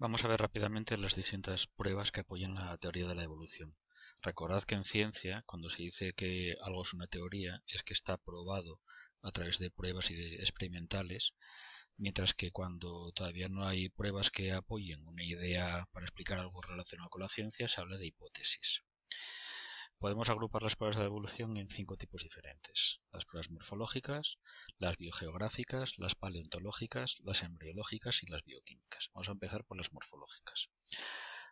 Vamos a ver rápidamente las distintas pruebas que apoyan la teoría de la evolución. Recordad que en ciencia, cuando se dice que algo es una teoría, es que está probado a través de pruebas y experimentales, mientras que cuando todavía no hay pruebas que apoyen una idea para explicar algo relacionado con la ciencia, se habla de hipótesis. Podemos agrupar las pruebas de evolución en cinco tipos diferentes. Las pruebas morfológicas, las biogeográficas, las paleontológicas, las embriológicas y las bioquímicas. Vamos a empezar por las morfológicas.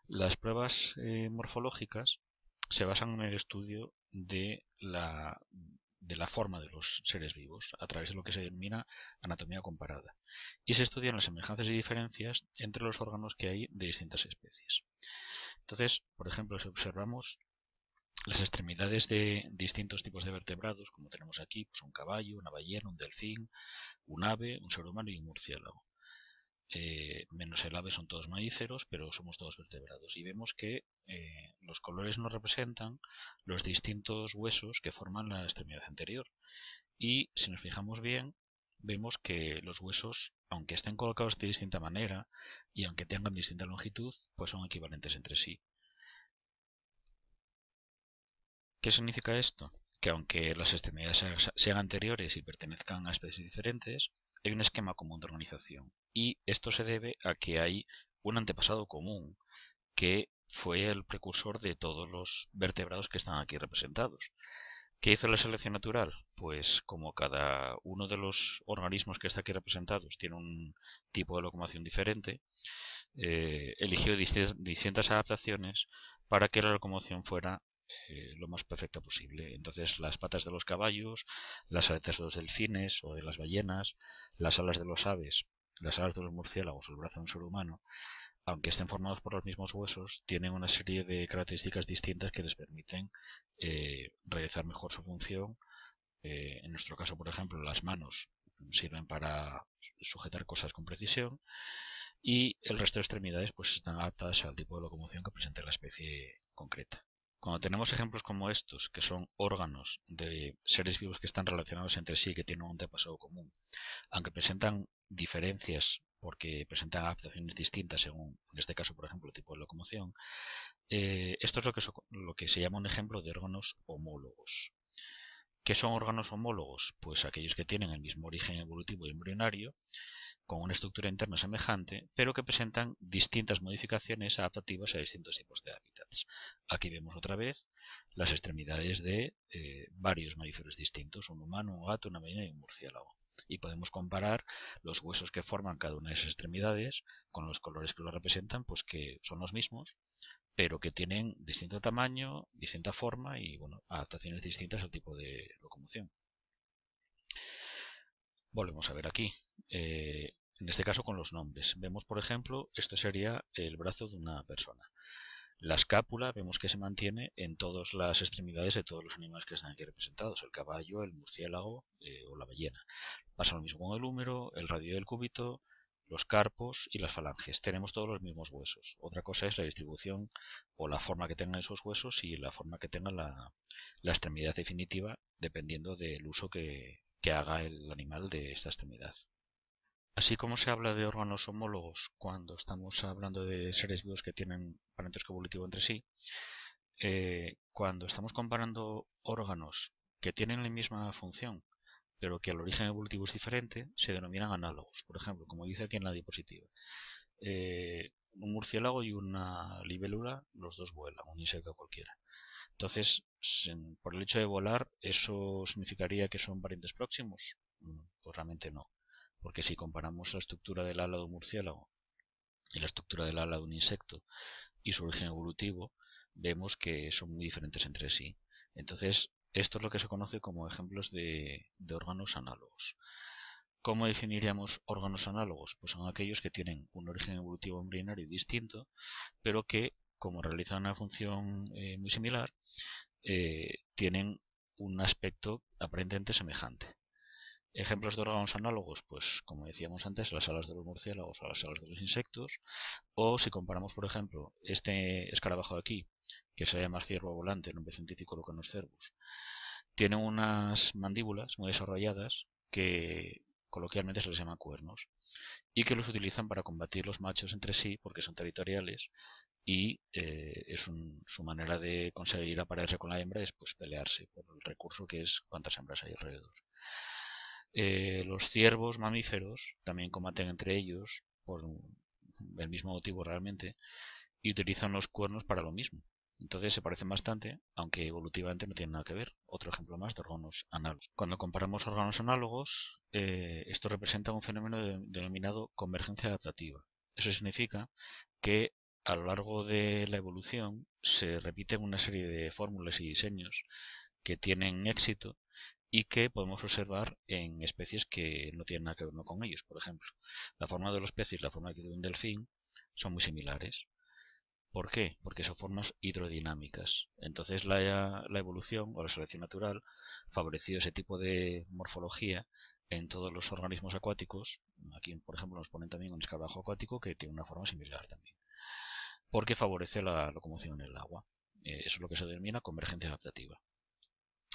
Las pruebas eh, morfológicas se basan en el estudio de la, de la forma de los seres vivos a través de lo que se denomina anatomía comparada. Y se estudian las semejanzas y diferencias entre los órganos que hay de distintas especies. Entonces, por ejemplo, si observamos las extremidades de distintos tipos de vertebrados, como tenemos aquí, pues un caballo, una ballena, un delfín, un ave, un ser humano y un murciélago. Eh, menos el ave son todos mamíferos, pero somos todos vertebrados. Y vemos que eh, los colores nos representan los distintos huesos que forman la extremidad anterior. Y si nos fijamos bien, vemos que los huesos, aunque estén colocados de distinta manera y aunque tengan distinta longitud, pues son equivalentes entre sí. ¿Qué significa esto? Que aunque las extremidades sean anteriores y pertenezcan a especies diferentes, hay un esquema común de organización. Y esto se debe a que hay un antepasado común que fue el precursor de todos los vertebrados que están aquí representados. ¿Qué hizo la selección natural? Pues como cada uno de los organismos que está aquí representados tiene un tipo de locomoción diferente, eh, eligió distintas adaptaciones para que la locomoción fuera eh, lo más perfecta posible. Entonces, las patas de los caballos, las aletas de los delfines o de las ballenas, las alas de los aves, las alas de los murciélagos o el brazo de un ser humano, aunque estén formados por los mismos huesos, tienen una serie de características distintas que les permiten eh, realizar mejor su función. Eh, en nuestro caso, por ejemplo, las manos sirven para sujetar cosas con precisión y el resto de extremidades pues están adaptadas al tipo de locomoción que presenta la especie concreta. Cuando tenemos ejemplos como estos, que son órganos de seres vivos que están relacionados entre sí, y que tienen un antepasado común, aunque presentan diferencias porque presentan adaptaciones distintas según, en este caso, por ejemplo, el tipo de locomoción, eh, esto es lo que, lo que se llama un ejemplo de órganos homólogos. ¿Qué son órganos homólogos? Pues aquellos que tienen el mismo origen evolutivo y embrionario, con una estructura interna semejante, pero que presentan distintas modificaciones adaptativas a distintos tipos de hábitats. Aquí vemos otra vez las extremidades de eh, varios mamíferos distintos, un humano, un gato, una ballena y un murciélago. Y podemos comparar los huesos que forman cada una de esas extremidades con los colores que lo representan, pues que son los mismos, pero que tienen distinto tamaño, distinta forma y bueno, adaptaciones distintas al tipo de locomoción. Volvemos a ver aquí. Eh, en este caso con los nombres. Vemos, por ejemplo, esto sería el brazo de una persona. La escápula vemos que se mantiene en todas las extremidades de todos los animales que están aquí representados, el caballo, el murciélago eh, o la ballena. Pasa lo mismo con el húmero, el radio del cúbito, los carpos y las falanges. Tenemos todos los mismos huesos. Otra cosa es la distribución o la forma que tengan esos huesos y la forma que tenga la, extremidad definitiva, dependiendo del uso que, que haga el animal de esta extremidad. Así como se habla de órganos homólogos cuando estamos hablando de seres vivos que tienen parentesco evolutivo entre sí, eh, cuando estamos comparando órganos que tienen la misma función, pero que el origen evolutivo es diferente, se denominan análogos. Por ejemplo, como dice aquí en la diapositiva, eh, un murciélago y una libélula, los dos vuelan, un insecto cualquiera. Entonces, por el hecho de volar, ¿eso significaría que son parientes próximos? Mm, pues realmente no. Porque si comparamos la estructura del ala de un murciélago y la estructura del ala de un insecto y su origen evolutivo, vemos que son muy diferentes entre sí. Entonces, esto es lo que se conoce como ejemplos de, órganos análogos. ¿Cómo definiríamos órganos análogos? Pues son aquellos que tienen un origen evolutivo embrionario distinto, pero que, como realizan una función eh, muy similar, eh, tienen un aspecto aparentemente semejante. Ejemplos de órganos análogos, pues como decíamos antes, las alas de los murciélagos o las alas de los insectos. O si comparamos, por ejemplo, este escarabajo de aquí, que se llama ciervo volante, en nombre científico lo que los cervos, tiene unas mandíbulas muy desarrolladas que coloquialmente se les llama cuernos y que los utilizan para combatir los machos entre sí porque son territoriales y eh, es su manera de conseguir aparearse con la hembra es pues pelearse por el recurso que es cuántas hembras hay alrededor. Eh, los ciervos mamíferos también combaten entre ellos por el mismo motivo realmente y utilizan los cuernos para lo mismo. Entonces se parecen bastante, aunque evolutivamente no tienen nada que ver. Otro ejemplo más de órganos análogos. Cuando comparamos órganos análogos, eh, esto representa un fenómeno denominado convergencia adaptativa. Eso significa que a lo largo de la evolución se repiten una serie de fórmulas y diseños que tienen éxito y que podemos observar en especies que no tienen nada que ver con ellos. Por ejemplo, la forma de los peces y la forma de un delfín son muy similares. ¿Por qué? Porque son formas hidrodinámicas. Entonces la, la evolución o la selección natural favoreció ese tipo de morfología en todos los organismos acuáticos. Aquí, por ejemplo, nos ponen también un escarabajo acuático que tiene una forma similar también. Porque favorece la locomoción en el agua. Eh, eso es lo que se denomina convergencia adaptativa.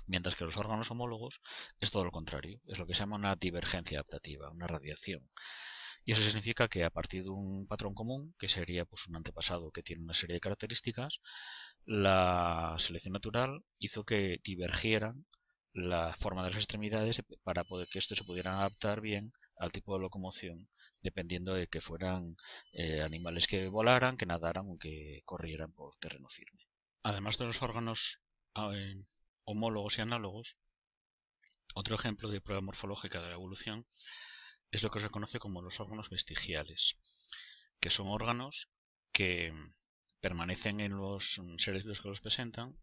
Mientras que los órganos homólogos es todo lo contrario, es lo que se llama una divergencia adaptativa, una radiación. Y eso significa que a partir de un patrón común, que sería pues, un antepasado que tiene una serie de características, la selección natural hizo que divergieran la forma de las extremidades para poder que estos se pudieran adaptar bien al tipo de locomoción, dependiendo de que fueran eh, animales que volaran, que nadaran o que corrieran por terreno firme. Además de los órganos ah, homólogos y análogos, otro ejemplo de prueba morfológica de la evolución es lo que se conoce como los órganos vestigiales, que son órganos que permanecen en los seres vivos que los presentan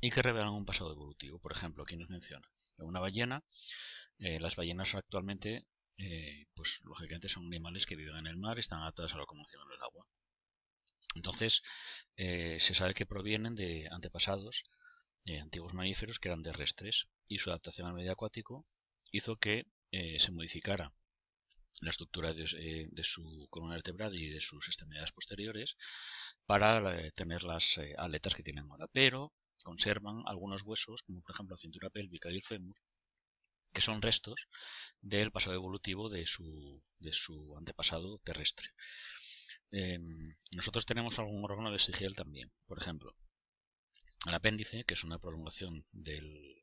y que revelan un pasado evolutivo. Por ejemplo, aquí nos menciona una ballena. Eh, las ballenas actualmente, eh, pues lógicamente son animales que viven en el mar y están adaptadas a la locomoción en el agua. Entonces, eh, se sabe que provienen de antepasados eh, antiguos mamíferos que eran terrestres y su adaptación al medio acuático hizo que eh, se modificara la estructura eh, de, su columna vertebral y de sus extremidades posteriores para tener las aletas que tienen ahora, pero conservan algunos huesos, como por ejemplo la cintura pélvica y el fémur, que son restos del pasado evolutivo de su, de su antepasado terrestre. Em, nosotros tenemos algún órgano de sigil también. Por ejemplo, el apéndice, que es una prolongación del,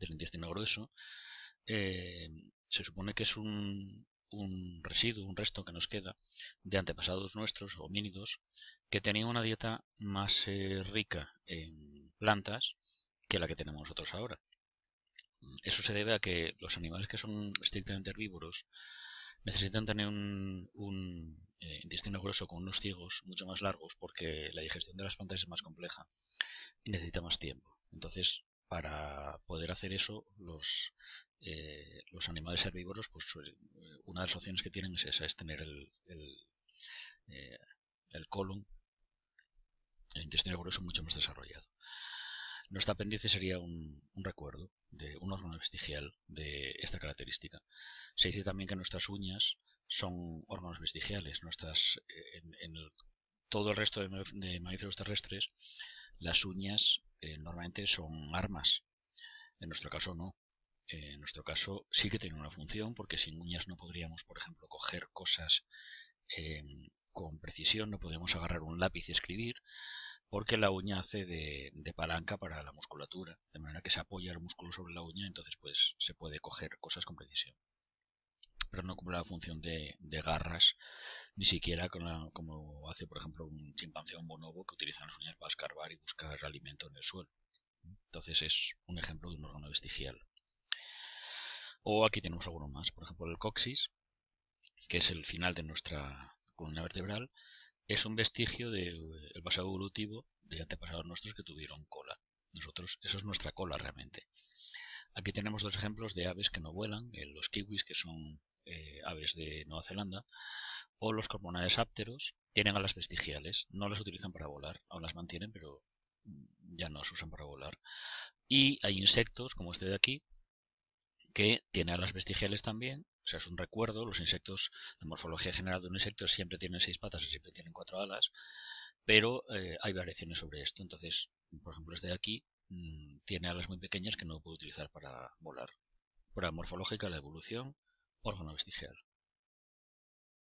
intestino grueso, eh, se supone que es un, residuo, un resto que nos queda de antepasados nuestros, homínidos, que tenían una dieta más eh, rica en plantas que la que tenemos nosotros ahora. Eso se debe a que los animales que son estrictamente herbívoros necesitan tener un, eh, intestino grueso con unos ciegos mucho más largos porque la digestión de las plantas es más compleja y necesita más tiempo. Entonces, para poder hacer eso, los, eh, los animales herbívoros, pues eh, una de las opciones que tienen es esa, es tener el, eh, colon, el intestino grueso mucho más desarrollado. Nuestra apéndice sería un, recuerdo, de un órgano vestigial de esta característica. Se dice también que nuestras uñas son órganos vestigiales. Nuestras, en, todo el resto de, de mamíferos terrestres las uñas eh, normalmente son armas. En nuestro caso no. en nuestro caso sí que tienen una función porque sin uñas no podríamos, por ejemplo, coger cosas em, con precisión, no podríamos agarrar un lápiz y escribir porque la uña hace de, de, palanca para la musculatura, de manera que se apoya el músculo sobre la uña, entonces pues se puede coger cosas con precisión pero no cumple la función de, garras, ni siquiera como hace, por ejemplo, un chimpancé o un bonobo que utilizan las uñas para escarbar y buscar alimento en el suelo. Entonces es un ejemplo de un órgano vestigial. O aquí tenemos alguno más, por ejemplo, el coxis, que es el final de nuestra columna vertebral, es un vestigio del pasado evolutivo de antepasados nuestros que tuvieron cola. Nosotros, eso es nuestra cola realmente. Aquí tenemos dos ejemplos de aves que no vuelan, eh, los kiwis que son eh, aves de Nueva Zelanda, o los cormonanes ápteros, tienen alas vestigiales, no las utilizan para volar, aún las mantienen, pero mm, ya no las usan para volar. Y hay insectos, como este de aquí, que tiene alas vestigiales también, o sea, es un recuerdo, los insectos, la morfología general de un insecto siempre tiene seis patas o siempre tienen cuatro alas, pero eh, hay variaciones sobre esto, entonces, por ejemplo, este de aquí Mm, tiene alas muy pequeñas que no puede utilizar para volar. Prueba morfológica la evolución, órgano vestigial.